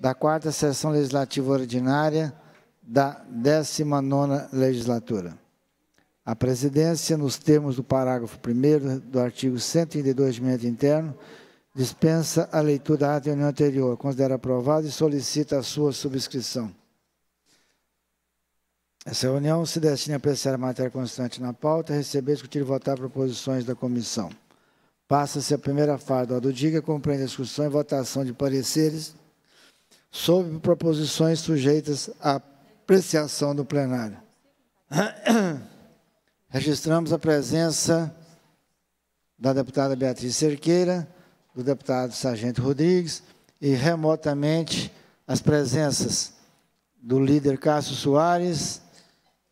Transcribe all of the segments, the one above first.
da quarta sessão legislativa ordinária da 19ª legislatura. A presidência, nos termos do parágrafo 1 do artigo 132 do Mento Interno, dispensa a leitura da reunião anterior, considera aprovada e solicita a sua subscrição. Essa reunião se destina a apreciar a matéria constante na pauta, receber, discutir e votar proposições da comissão. Passa-se a primeira fase do Diga, compreende a discussão e votação de pareceres sob proposições sujeitas à apreciação do plenário. Registramos a presença da deputada Beatriz Cerqueira, do deputado Sargento Rodrigues e remotamente as presenças do líder Cássio Soares,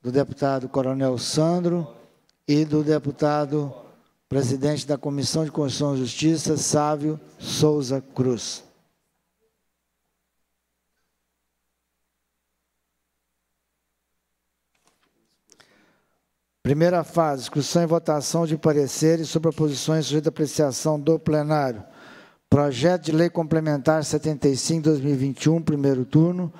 do deputado Coronel Sandro e do deputado presidente da Comissão de Constituição e Justiça, Sávio Souza Cruz. Primeira fase, discussão e votação de pareceres sobre posições sujeita à apreciação do plenário. Projeto de Lei Complementar 75, 2021, primeiro turno,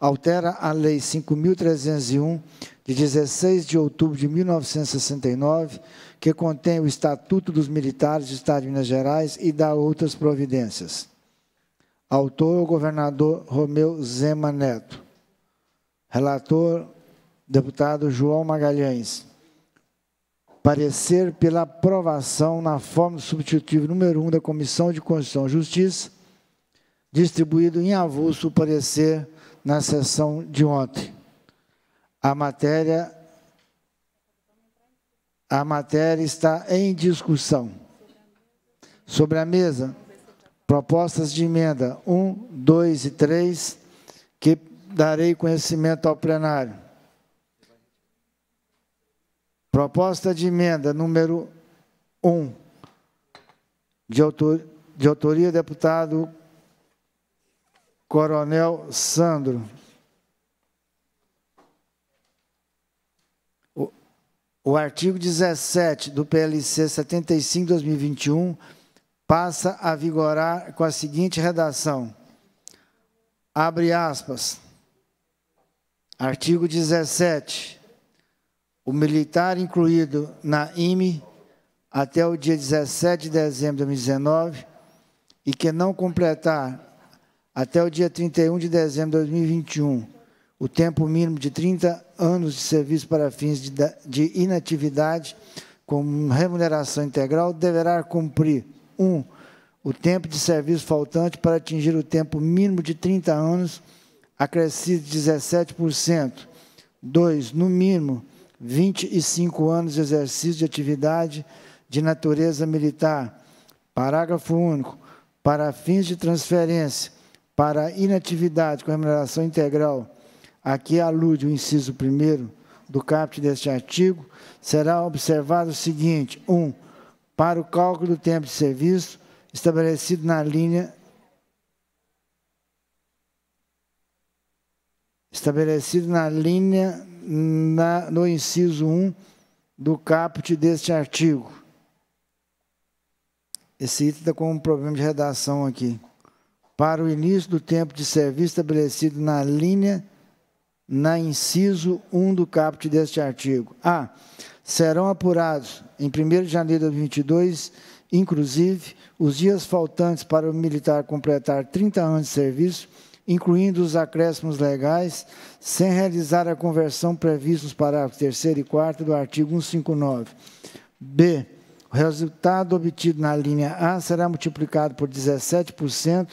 altera a Lei 5.301, de 16 de outubro de 1969, que contém o Estatuto dos Militares do Estado de Minas Gerais e dá outras providências. Autor, o governador Romeu Zema Neto. Relator, deputado João Magalhães parecer pela aprovação na forma substitutiva número 1 um da Comissão de Constituição e Justiça, distribuído em avulso o parecer na sessão de ontem. A matéria, a matéria está em discussão. Sobre a mesa, propostas de emenda 1, 2 e 3, que darei conhecimento ao plenário. Proposta de emenda número 1, de, autor, de autoria deputado Coronel Sandro. O, o artigo 17 do PLC 75-2021 passa a vigorar com a seguinte redação. Abre aspas. Artigo 17 o militar incluído na IME até o dia 17 de dezembro de 2019 e que não completar até o dia 31 de dezembro de 2021 o tempo mínimo de 30 anos de serviço para fins de, de inatividade com remuneração integral deverá cumprir 1. Um, o tempo de serviço faltante para atingir o tempo mínimo de 30 anos, acrescido 17%. 2. No mínimo, 25 anos de exercício de atividade de natureza militar. Parágrafo único. Para fins de transferência, para inatividade com remuneração integral, a que alude o inciso 1 do caput deste artigo, será observado o seguinte: 1. Um, para o cálculo do tempo de serviço estabelecido na linha estabelecido na linha na, no inciso 1 do caput deste artigo. Esse item está com um problema de redação aqui. Para o início do tempo de serviço estabelecido na linha, na inciso 1 do caput deste artigo. A. Serão apurados em 1 de janeiro de 2022, inclusive, os dias faltantes para o militar completar 30 anos de serviço incluindo os acréscimos legais, sem realizar a conversão prevista nos parágrafos 3 e 4 do artigo 159. B. O resultado obtido na linha A será multiplicado por 17%,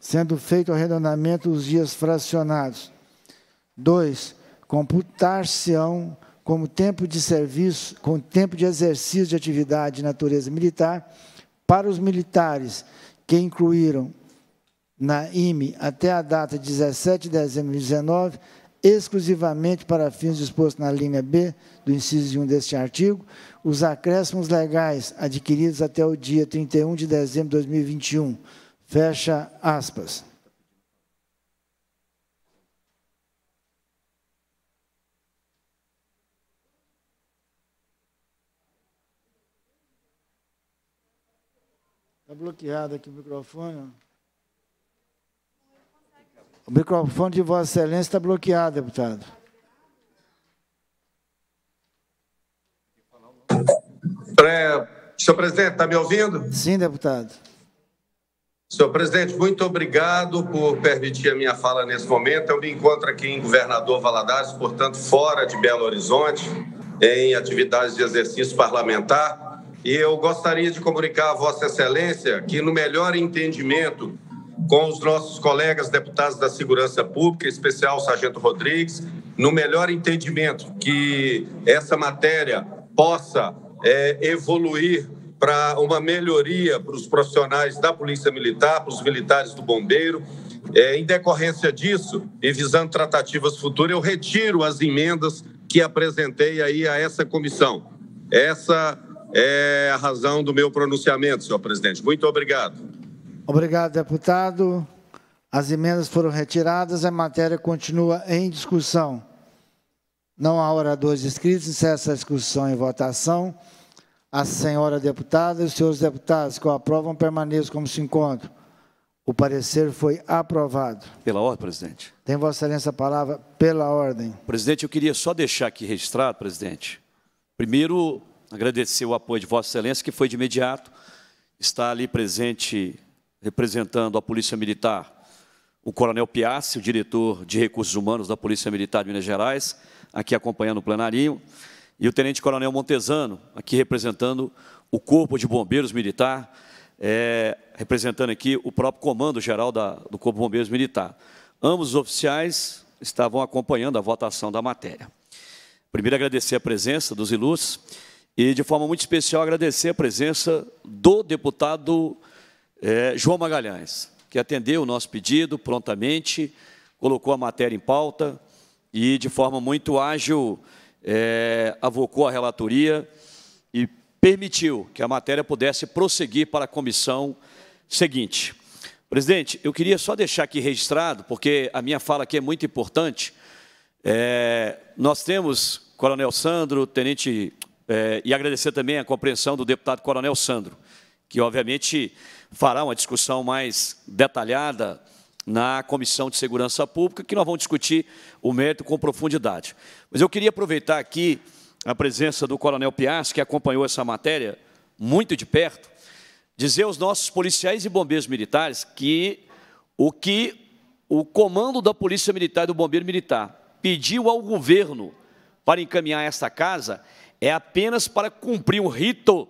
sendo feito o arredondamento dos dias fracionados. 2. Computar-se-ão como tempo de serviço, com tempo de exercício de atividade de natureza militar para os militares que incluíram na IME até a data 17 de dezembro de 2019, exclusivamente para fins dispostos na linha B do inciso 1 deste artigo, os acréscimos legais adquiridos até o dia 31 de dezembro de 2021. Fecha aspas. Está bloqueado aqui o microfone. O microfone de Vossa Excelência está bloqueado, deputado. senhor presidente, está me ouvindo? Sim, deputado. Senhor presidente, muito obrigado por permitir a minha fala nesse momento. Eu me encontro aqui em Governador Valadares, portanto, fora de Belo Horizonte, em atividades de exercício parlamentar. E eu gostaria de comunicar a Vossa Excelência que, no melhor entendimento com os nossos colegas deputados da Segurança Pública, em especial o Sargento Rodrigues, no melhor entendimento que essa matéria possa é, evoluir para uma melhoria para os profissionais da Polícia Militar, para os militares do Bombeiro. É, em decorrência disso e visando tratativas futuras, eu retiro as emendas que apresentei aí a essa comissão. Essa é a razão do meu pronunciamento, senhor presidente. Muito obrigado. Obrigado, deputado. As emendas foram retiradas, a matéria continua em discussão. Não há oradores inscritos, encerra essa discussão em votação. A senhora deputada e os senhores deputados que o aprovam permaneçam como se encontram. O parecer foi aprovado. Pela ordem, presidente. Tem Vossa Excelência a palavra pela ordem. Presidente, eu queria só deixar aqui registrado, presidente. Primeiro, agradecer o apoio de Vossa Excelência, que foi de imediato. Está ali presente representando a Polícia Militar, o Coronel Piassi, o diretor de Recursos Humanos da Polícia Militar de Minas Gerais, aqui acompanhando o plenarinho, e o Tenente Coronel Montesano, aqui representando o Corpo de Bombeiros Militar, é, representando aqui o próprio Comando Geral da, do Corpo de Bombeiros Militar. Ambos os oficiais estavam acompanhando a votação da matéria. Primeiro, agradecer a presença dos ilustres e, de forma muito especial, agradecer a presença do deputado é, João Magalhães, que atendeu o nosso pedido prontamente, colocou a matéria em pauta e, de forma muito ágil, é, avocou a relatoria e permitiu que a matéria pudesse prosseguir para a comissão seguinte. Presidente, eu queria só deixar aqui registrado, porque a minha fala aqui é muito importante. É, nós temos Coronel Sandro, Tenente, é, e agradecer também a compreensão do deputado Coronel Sandro, que obviamente fará uma discussão mais detalhada na Comissão de Segurança Pública, que nós vamos discutir o mérito com profundidade. Mas eu queria aproveitar aqui a presença do Coronel Pias, que acompanhou essa matéria muito de perto, dizer aos nossos policiais e bombeiros militares que o que o comando da Polícia Militar e do Bombeiro Militar pediu ao governo para encaminhar esta casa é apenas para cumprir o rito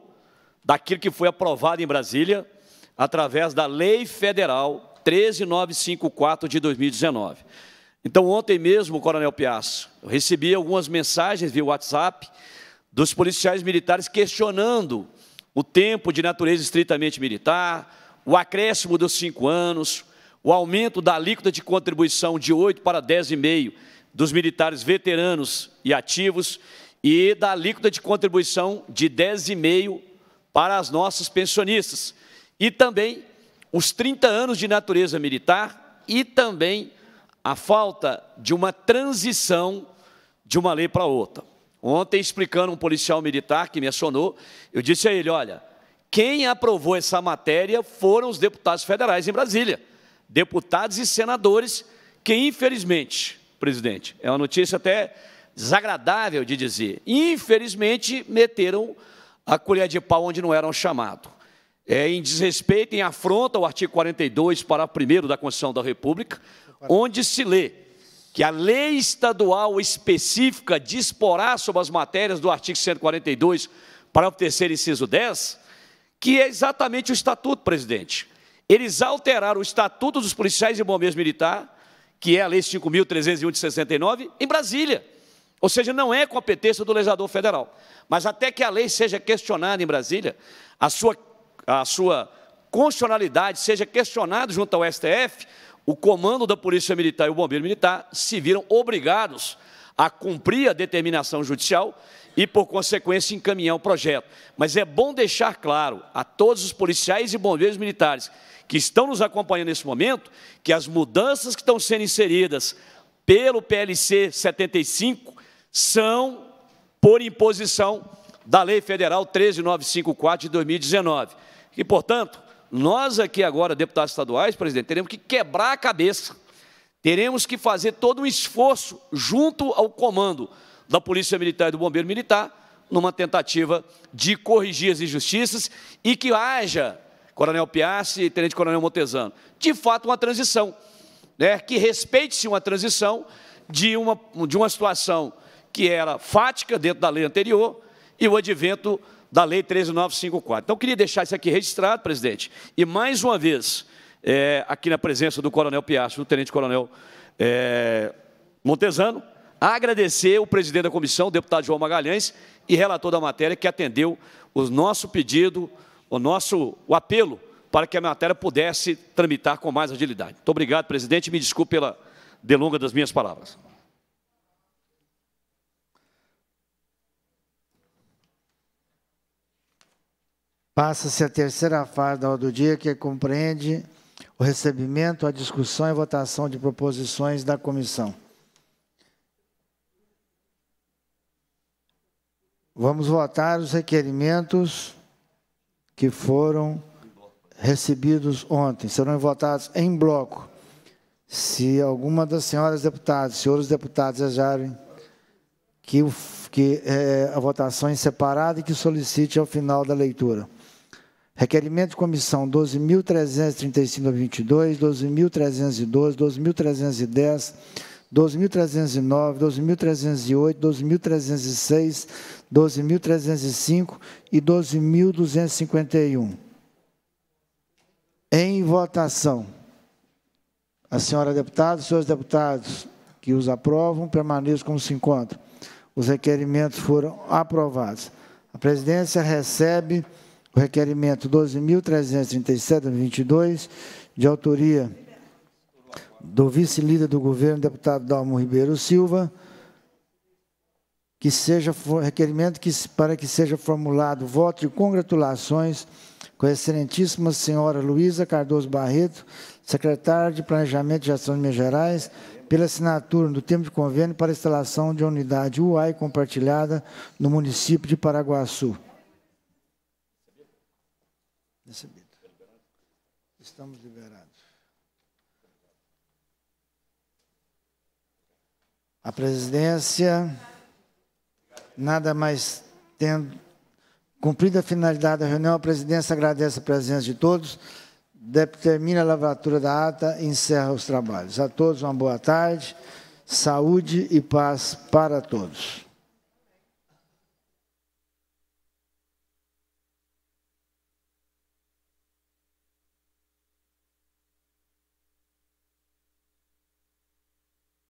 daquilo que foi aprovado em Brasília, através da Lei Federal 13954 de 2019. Então, ontem mesmo, Coronel Piaço, eu recebi algumas mensagens via WhatsApp dos policiais militares questionando o tempo de natureza estritamente militar, o acréscimo dos cinco anos, o aumento da alíquota de contribuição de 8 para 10,5 dos militares veteranos e ativos e da alíquota de contribuição de 10,5 para as nossas pensionistas. E também os 30 anos de natureza militar e também a falta de uma transição de uma lei para outra. Ontem, explicando um policial militar que me acionou, eu disse a ele: olha, quem aprovou essa matéria foram os deputados federais em Brasília, deputados e senadores, que infelizmente, presidente, é uma notícia até desagradável de dizer, infelizmente meteram a colher de pau onde não eram chamados é, em desrespeito, em afronta ao artigo 42, parágrafo 1 da Constituição da República, onde se lê que a lei estadual específica disporá sobre as matérias do artigo 142, parágrafo 3 inciso 10, que é exatamente o estatuto, presidente. Eles alteraram o estatuto dos policiais e bombeiros militar, que é a lei 5.301 de 69, em Brasília. Ou seja, não é competência do legislador federal. Mas até que a lei seja questionada em Brasília, a sua a sua constitucionalidade seja questionado junto ao STF, o comando da Polícia Militar e o Bombeiro Militar se viram obrigados a cumprir a determinação judicial e, por consequência, encaminhar o projeto. Mas é bom deixar claro a todos os policiais e bombeiros militares que estão nos acompanhando nesse momento que as mudanças que estão sendo inseridas pelo PLC 75 são por imposição da Lei Federal 13954 de 2019. E, portanto, nós aqui agora, deputados estaduais, presidente, teremos que quebrar a cabeça, teremos que fazer todo um esforço junto ao comando da Polícia Militar e do Bombeiro Militar, numa tentativa de corrigir as injustiças e que haja, Coronel Piassi e Tenente Coronel Montezano, de fato uma transição, né, que respeite-se uma transição de uma, de uma situação que era fática dentro da lei anterior, e o advento da Lei 13954. Então, eu queria deixar isso aqui registrado, presidente, e mais uma vez, é, aqui na presença do Coronel Piastro, do Tenente Coronel é, Montesano, agradecer o presidente da comissão, o deputado João Magalhães, e relator da matéria, que atendeu o nosso pedido, o nosso o apelo para que a matéria pudesse tramitar com mais agilidade. Muito obrigado, presidente, me desculpe pela delonga das minhas palavras. Passa-se a terceira fase da hora do dia, que compreende o recebimento, a discussão e votação de proposições da comissão. Vamos votar os requerimentos que foram recebidos ontem. Serão votados em bloco. Se alguma das senhoras deputadas, senhores deputados desejarem que, que é, a votação é separada e que solicite ao final da leitura. Requerimento de comissão 12.335-22, 12.302, 12.310, 12.309, 12.308, 12.306, 12.305 e 12.251. Em votação, a senhora deputada e senhores deputados que os aprovam permaneçam como se encontram. Os requerimentos foram aprovados. A presidência recebe o requerimento 12.337-22, de autoria do vice-líder do governo, deputado Dalmo Ribeiro Silva, que seja requerimento que, para que seja formulado voto de congratulações com a excelentíssima senhora Luísa Cardoso Barreto, secretária de Planejamento e Gestão de Minas Gerais, pela assinatura do termo de convênio para instalação de unidade UAI compartilhada no município de Paraguaçu. Recebido. Estamos liberados. A presidência, nada mais tendo cumprido a finalidade da reunião, a presidência agradece a presença de todos, determina a lavratura da ata e encerra os trabalhos. A todos uma boa tarde, saúde e paz para todos.